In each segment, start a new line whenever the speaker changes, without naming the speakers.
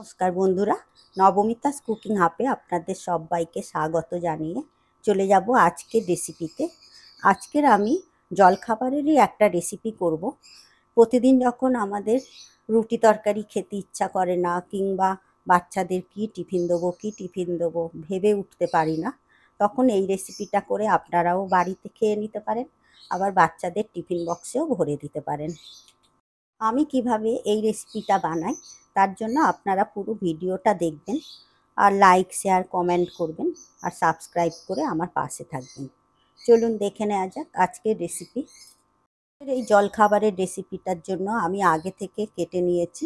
নমস্কার বন্ধুরা নবমিতাস কুকিং হাপে আপনাদের সবাইকে স্বাগত জানিয়ে চলে যাব আজকের রেসিপিতে আজকের আমি জলখাবারেরই একটা রেসিপি করব। প্রতিদিন যখন আমাদের রুটি তরকারি খেতে ইচ্ছা করে না কিংবা বাচ্চাদের কি টিফিন দেবো কি টিফিন দেবো ভেবে উঠতে পারি না তখন এই রেসিপিটা করে আপনারাও বাড়িতে খেয়ে নিতে পারেন আবার বাচ্চাদের টিফিন বক্সেও ভরে দিতে পারেন আমি কিভাবে এই রেসিপিটা বানাই তার জন্য আপনারা পুরো ভিডিওটা দেখবেন আর লাইক শেয়ার কমেন্ট করবেন আর সাবস্ক্রাইব করে আমার পাশে থাকবেন চলুন দেখে নেওয়া যাক আজকের রেসিপি এই জলখাবারের রেসিপিটার জন্য আমি আগে থেকে কেটে নিয়েছি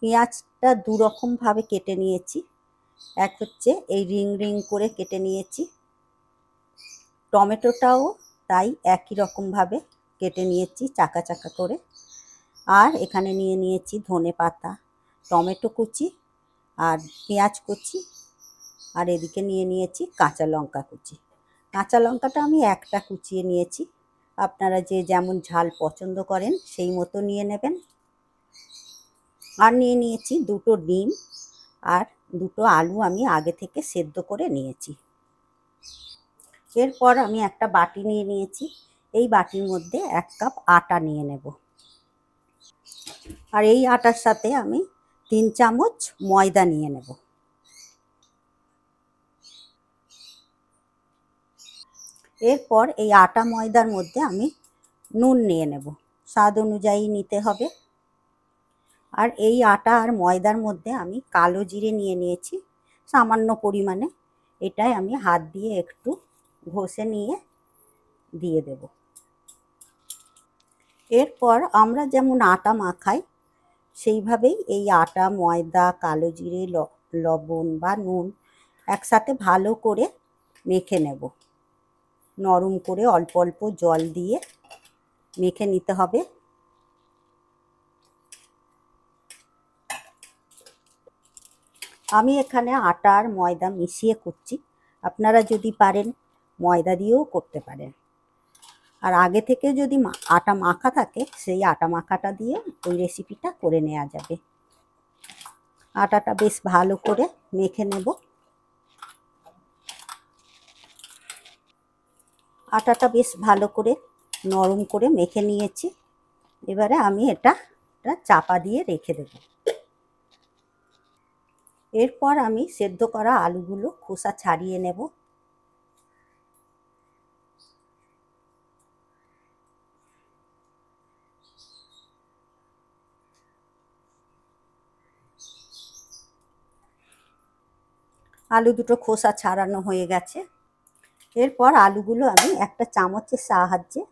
পেঁয়াজটা দুরকমভাবে কেটে নিয়েছি এক হচ্ছে এই রিং রিং করে কেটে নিয়েছি টমেটোটাও তাই একই রকমভাবে কেটে নিয়েছি চাকা চাকা করে আর এখানে নিয়ে নিয়েছি ধনে পাতা টমেটো কুচি আর পেঁয়াজ কুচি আর এদিকে নিয়ে নিয়েছি কাঁচা লঙ্কা কুচি কাঁচা লঙ্কাটা আমি একটা কুচিয়ে নিয়েছি আপনারা যে যেমন ঝাল পছন্দ করেন সেই মতো নিয়ে নেবেন আর নিয়ে নিয়েছি দুটো ডিম আর দুটো আলু আমি আগে থেকে সেদ্ধ করে নিয়েছি এরপর আমি একটা বাটি নিয়ে নিয়েছি এই বাটির মধ্যে এক কাপ আটা নিয়ে নেব আর এই আটার সাথে আমি তিন চামচ ময়দা নিয়ে নেব এরপর এই আটা ময়দার মধ্যে আমি নুন নিয়ে নেব স্বাদ অনুযায়ী নিতে হবে আর এই আটা আর ময়দার মধ্যে আমি কালো জিরে নিয়ে নিয়েছি সামান্য পরিমাণে এটাই আমি হাত দিয়ে একটু ঘষে নিয়ে দিয়ে দেব এরপর আমরা যেমন আটা মাখাই সেইভাবেই এই আটা ময়দা কালো জিরে লবণ বা নুন একসাথে ভালো করে মেখে নেব নরম করে অল্প অল্প জল দিয়ে মেখে নিতে হবে আমি এখানে আটার ময়দা মিশিয়ে করছি আপনারা যদি পারেন ময়দা দিয়েও করতে পারেন আর আগে থেকে যদি আটা মাখা থাকে সেই আটা মাখাটা দিয়ে ওই রেসিপিটা করে নেওয়া যাবে আটাটা বেশ ভালো করে মেখে নেব আটাটা বেশ ভালো করে নরম করে মেখে নিয়েছি এবারে আমি এটা চাপা দিয়ে রেখে দেব এরপর আমি সেদ্ধ করা আলুগুলো খোসা ছাড়িয়ে নেব আলু দুটো খোসা ছাড়ানো হয়ে গেছে এরপর আলুগুলো আমি একটা চামচের সাহায্যে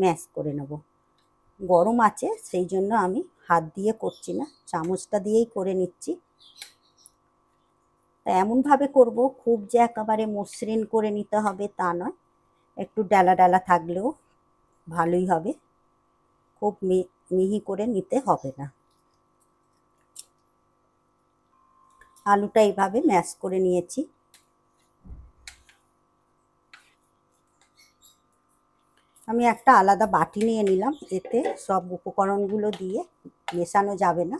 ম্যাশ করে নেব গরম আছে সেই জন্য আমি হাত দিয়ে করছি না চামচটা দিয়েই করে নিচ্ছি তা এমনভাবে করব খুব যে একেবারে মসৃণ করে নিতে হবে তা নয় একটু ডালা ডালা থাকলেও ভালোই হবে খুব মিহি করে নিতে হবে না আলুটা এইভাবে ম্যাশ করে নিয়েছি আমি একটা আলাদা বাটি নিয়ে নিলাম এতে সব উপকরণগুলো দিয়ে মেশানো যাবে না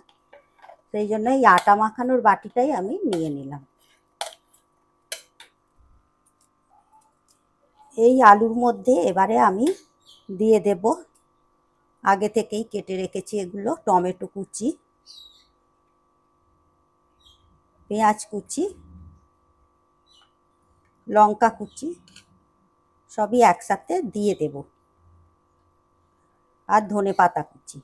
সেই জন্য এই আটা মাখানোর বাটিটাই আমি নিয়ে নিলাম এই আলুর মধ্যে এবারে আমি দিয়ে দেব আগে থেকেই কেটে রেখেছি এগুলো টমেটো কুচি পেঁয়াজ কুচি লঙ্কা কুচি সবই একসাথে দিয়ে দেব আর ধনে পাতা কুচি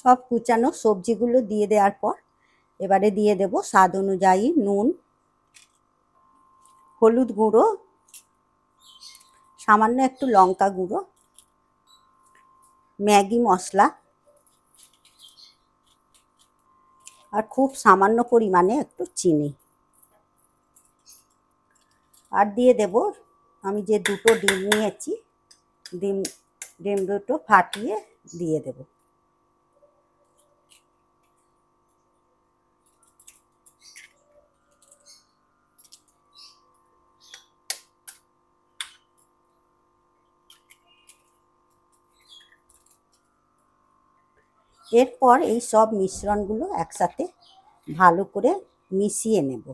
সব কুচানো সবজিগুলো দিয়ে দেওয়ার পর এবারে দিয়ে দেব স্বাদ অনুযায়ী নুন হলুদ গুঁড়ো সামান্য একটু লঙ্কা গুঁড়ো ম্যাগি মশলা আর খুব সামান্য পরিমাণে একটু চিনি আর দিয়ে দেব আমি যে দুটো ডিম নিয়েছি ডিম ডিম দুটো ফাটিয়ে দিয়ে দেবো এরপর এই সব মিশ্রণগুলো একসাথে ভালো করে মিশিয়ে নেব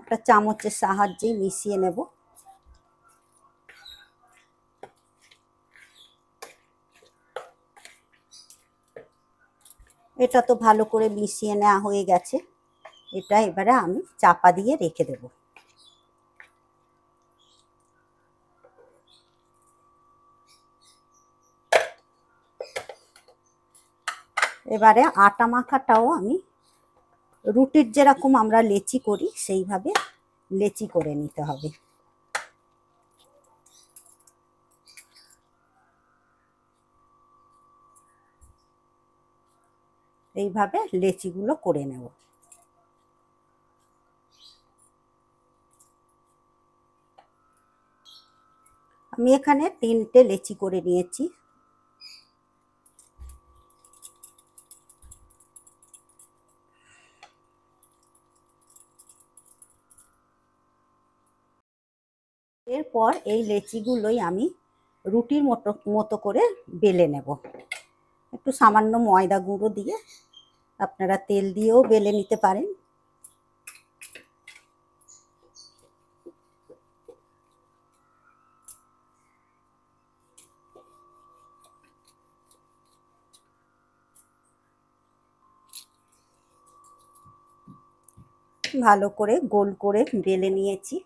একটা চামচের সাহায্যে মিশিয়ে নেব এটা তো ভালো করে মিশিয়ে নেওয়া হয়ে গেছে এটা এবারে আমি চাপা দিয়ে রেখে দেবো এবারে আটা মাখাটাও আমি রুটির যেরকম আমরা লেচি করি সেইভাবে লেচি করে নিতে হবে এইভাবে লেচিগুলো করে নেব আমি এখানে তিনটে লেচি করে নিয়েছি এরপর এই লেচিগুলোই আমি রুটির মতো মতো করে বেলে নেব একটু সামান্য ময়দা গুঁড়ো দিয়ে আপনারা তেল দিয়েও বেলে নিতে পারেন ভালো করে গোল করে বেলে নিয়েছি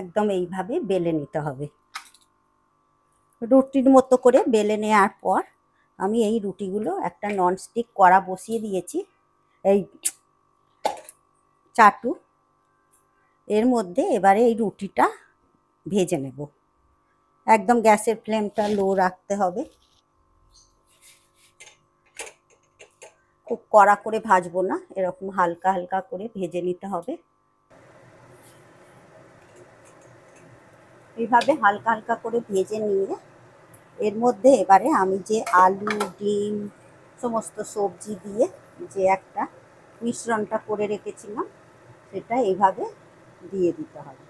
একদম এইভাবে বেলে নিতে হবে রুটির মতো করে বেলে নেওয়ার পর আমি এই রুটিগুলো একটা ননস্টিক কড়া বসিয়ে দিয়েছি এই চাটু এর মধ্যে এবারে এই রুটিটা ভেজে নেব একদম গ্যাসের ফ্লেমটা লো রাখতে হবে খুব কড়া করে ভাজবো না এরকম হালকা হালকা করে ভেজে নিতে হবে এভাবে হালকা হালকা করে ভেজে নিয়ে এর মধ্যে এবারে আমি যে আলু ডিম সমস্ত সবজি দিয়ে যে একটা মিশ্রণটা করে রেখেছিলাম সেটা এভাবে দিয়ে দিতে হবে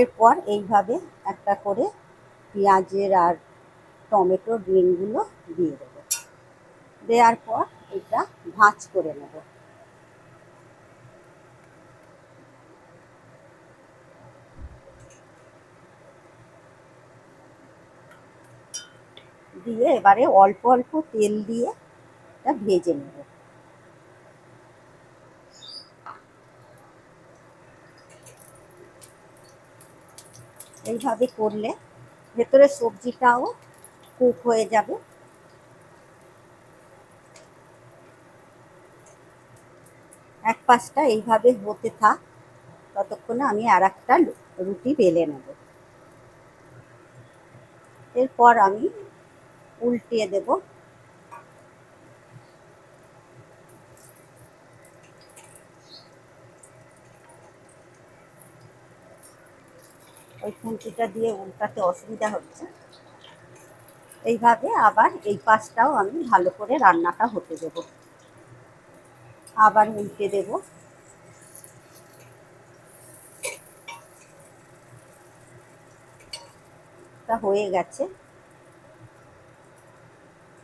এরপর এইভাবে একটা করে পেঁয়াজের আর টমেটো গ্রিনগুলো দিয়ে দেবো দেওয়ার পর এটা ভাঁজ করে নেব দিয়ে এবারে অল্প অল্প তেল দিয়ে এটা ভেজে নেবো এইভাবে করলে ভেতরে সবজিটাও কুক হয়ে যাবে এক পাশটা এইভাবে হতে থাক ততক্ষণে আমি আর একটা রুটি বেলে নেব এরপর আমি উল্টিয়ে দেবো ওই খুন্তিটা দিয়ে উল্টাতে অসুবিধা হচ্ছে এইভাবে আবার এই পাশটাও আমি ভালো করে রান্নাটা হতে দেব আবার উল্টে দেব হয়ে গেছে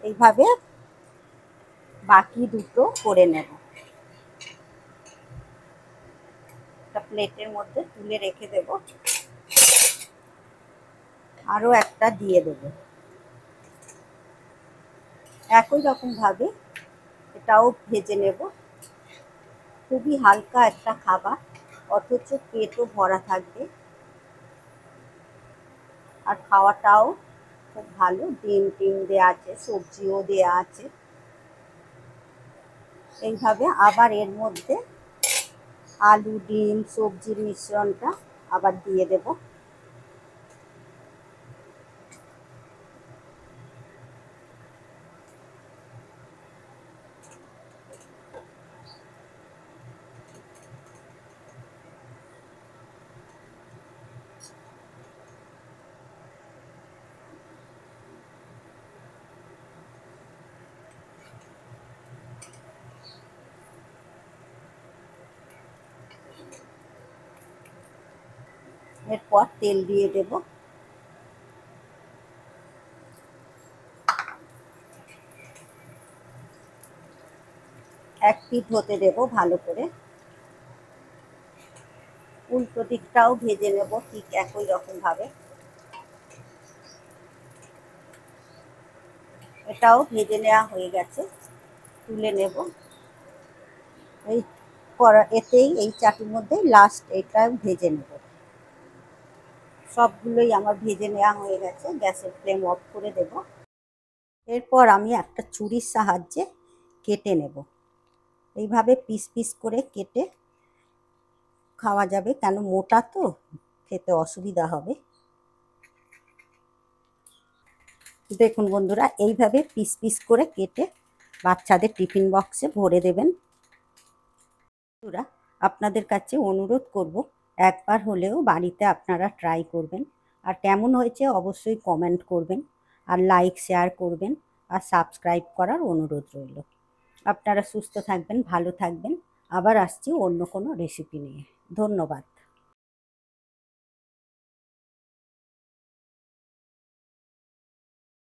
এইভাবে বাকি দুটো করে নেব একটা প্লেটের মধ্যে তুলে রেখে দেবো আরও একটা দিয়ে দেব একই রকমভাবে এটাও ভেজে নেব খুবই হালকা একটা খাবার অথচ পেটও ভরা থাকবে আর খাওয়াটাও খুব ভালো ডিম টিম দেওয়া আছে সবজিও দেওয়া আছে এইভাবে আবার এর মধ্যে আলু ডিম সবজির মিশ্রণটা আবার দিয়ে দেবো এরপর তেল দিয়ে দেব এক পিঠ হতে দেব ভালো করে উল্টো দিকটাও ভেজে নেব ঠিক একই রকম ভাবে এটাও ভেজে নেওয়া হয়ে গেছে তুলে নেব এই করা এতেই এই চাটির মধ্যে লাস্ট এটাও ভেজে নেব সবগুলোই আমার ভেজে নেওয়া হয়ে গেছে গ্যাসের ফ্লেম অফ করে দেব এরপর আমি একটা চুরির সাহায্যে কেটে নেব এইভাবে পিস পিস করে কেটে খাওয়া যাবে কেন মোটা তো খেতে অসুবিধা হবে দেখুন বন্ধুরা এইভাবে পিস পিস করে কেটে বাচ্চাদের টিফিন বক্সে ভরে দেবেন বন্ধুরা আপনাদের কাছে অনুরোধ করব একবার হলেও বাড়িতে আপনারা ট্রাই করবেন আর কেমন হয়েছে অবশ্যই কমেন্ট করবেন আর লাইক শেয়ার করবেন আর সাবস্ক্রাইব করার অনুরোধ রইল আপনারা সুস্থ থাকবেন ভালো থাকবেন আবার আসছি অন্য কোনো রেসিপি নিয়ে ধন্যবাদ